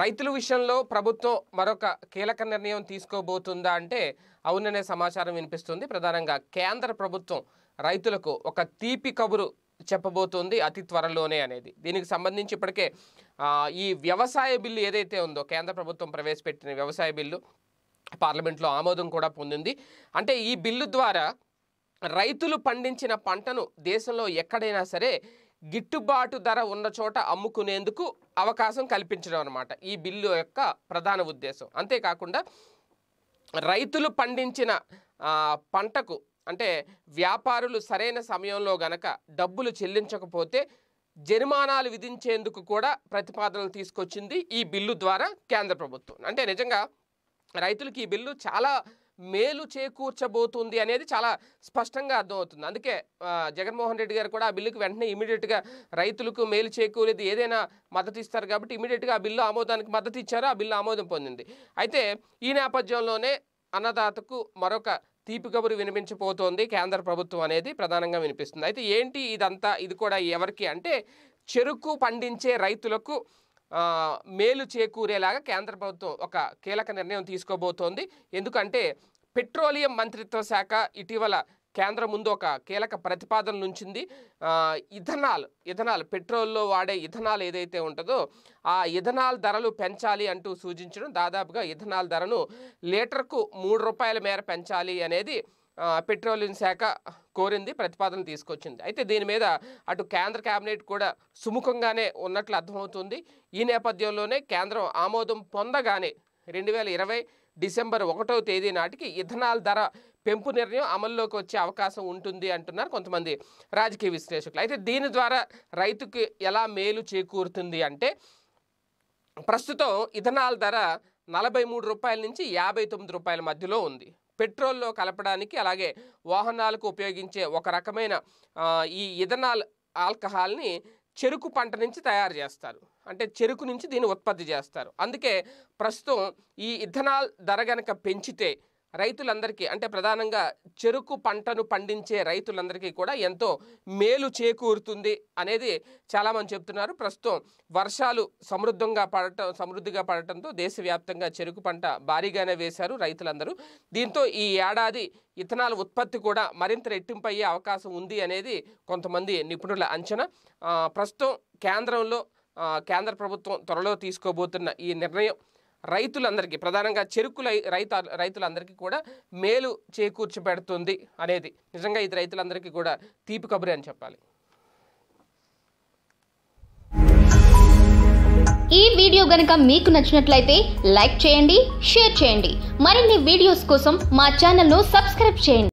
రైతుల విషయంలో ప్రభుత్వం మరొక కీలక నిర్ణయం తీసుకోబోతుందా అంటే అవుననే సమాచారం వినిపిస్తుంది ప్రధానంగా కేంద్ర ప్రభుత్వం రైతులకు ఒక తీపి కబురు చెప్పబోతోంది అతి త్వరలోనే అనేది దీనికి సంబంధించి ఇప్పటికే ఈ వ్యవసాయ బిల్లు ఏదైతే ఉందో కేంద్ర ప్రభుత్వం ప్రవేశపెట్టిన వ్యవసాయ బిల్లు పార్లమెంట్లో ఆమోదం కూడా పొందింది అంటే ఈ బిల్లు ద్వారా రైతులు పండించిన పంటను దేశంలో ఎక్కడైనా సరే గిట్టుబాటు ధర ఉన్న చోట అమ్ముకునేందుకు అవకాశం కల్పించడం అనమాట ఈ బిల్లు యొక్క ప్రధాన ఉద్దేశం అంతేకాకుండా రైతులు పండించిన పంటకు అంటే వ్యాపారులు సరైన సమయంలో గనక డబ్బులు చెల్లించకపోతే జరిమానాలు విధించేందుకు కూడా ప్రతిపాదనలు తీసుకొచ్చింది ఈ బిల్లు ద్వారా కేంద్ర ప్రభుత్వం అంటే నిజంగా రైతులకి ఈ బిల్లు చాలా మేలు చేకూర్చబోతుంది అనేది చాలా స్పష్టంగా అర్థమవుతుంది అందుకే జగన్మోహన్ రెడ్డి గారు కూడా ఆ బిల్లుకు వెంటనే ఇమీడియట్గా రైతులకు మేలు చేకూరేది ఏదైనా మద్దతు ఇస్తారు కాబట్టి ఇమీడియట్గా ఆ బిల్లు ఆమోదానికి మద్దతు ఇచ్చారు ఆ బిల్లు ఆమోదం పొందింది అయితే ఈ నేపథ్యంలోనే అన్నదాతకు మరొక తీపి కబురు వినిపించబోతోంది కేంద్ర ప్రభుత్వం అనేది ప్రధానంగా వినిపిస్తుంది అయితే ఏంటి ఇదంతా ఇది కూడా ఎవరికి అంటే చెరుకు పండించే రైతులకు మేలు చేకూరేలాగా కేంద్ర ప్రభుత్వం ఒక కీలక నిర్ణయం తీసుకోబోతోంది ఎందుకంటే పెట్రోలియం మంత్రిత్వ శాఖ ఇటీవల కేంద్రం ముందు ఒక కీలక ప్రతిపాదన నుంచింది ఇథనాల్ ఇథనాల్ పెట్రోల్లో వాడే ఇథనాల్ ఏదైతే ఉంటుందో ఆ ఇథనాల్ ధరలు పెంచాలి అంటూ సూచించడం దాదాపుగా ఇథనాల్ ధరను లీటర్కు మూడు రూపాయల మేర పెంచాలి అనేది పెట్రోలియం శాఖ కోరింది ప్రతిపాదన తీసుకొచ్చింది అయితే దీని మీద అటు కేంద్ర కేబినెట్ కూడా సుముఖంగానే ఉన్నట్లు అర్థమవుతుంది ఈ నేపథ్యంలోనే కేంద్రం ఆమోదం పొందగానే రెండు వేల ఇరవై డిసెంబర్ ఒకటో తేదీ నాటికి ఇథనాల్ ధర పెంపు నిర్ణయం అమల్లోకి వచ్చే అవకాశం ఉంటుంది అంటున్నారు కొంతమంది రాజకీయ విశ్లేషకులు అయితే దీని ద్వారా రైతుకి ఎలా మేలు చేకూరుతుంది అంటే ప్రస్తుతం ఇథనాల్ ధర నలభై మూడు రూపాయల నుంచి యాభై తొమ్మిది రూపాయల మధ్యలో ఉంది పెట్రోల్లో కలపడానికి అలాగే వాహనాలకు ఉపయోగించే ఒక రకమైన ఈ ఇథనాల్ ఆల్కహాల్ని చెరుకు పంట నుంచి తయారు చేస్తారు అంటే చెరుకు నుంచి దీన్ని ఉత్పత్తి చేస్తారు అందుకే ప్రస్తుతం ఈ ఇథనాల్ ధర గనక పెంచితే రైతులందరికీ అంటే ప్రధానంగా చెరుకు పంటను పండించే రైతులందరికీ కూడా ఎంతో మేలు చేకూరుతుంది అనేది చాలామంది చెప్తున్నారు ప్రస్తుతం వర్షాలు సమృద్ధంగా పడటం సమృద్ధిగా పడటంతో దేశవ్యాప్తంగా చెరుకు పంట భారీగానే వేశారు రైతులందరూ దీంతో ఈ ఏడాది ఇథనాల్ ఉత్పత్తి కూడా మరింత రెట్టింపయ్యే అవకాశం ఉంది అనేది కొంతమంది నిపుణుల అంచనా ప్రస్తుతం కేంద్రంలో కేంద్ర ప్రభుత్వం త్వరలో తీసుకోబోతున్న ఈ నిర్ణయం రైతులందరికీ ప్రధానంగా చెరుకు రైతు రైతులందరికీ కూడా మేలు చేకూర్చి పెడుతుంది అనేది నిజంగా ఇది రైతులందరికీ కూడా తీపి కబురి అని చెప్పాలి ఈ వీడియో గనక మీకు నచ్చినట్లయితే లైక్ చేయండి షేర్ చేయండి మరిన్ని వీడియోస్ కోసం మా ఛానల్ను సబ్స్క్రైబ్ చేయండి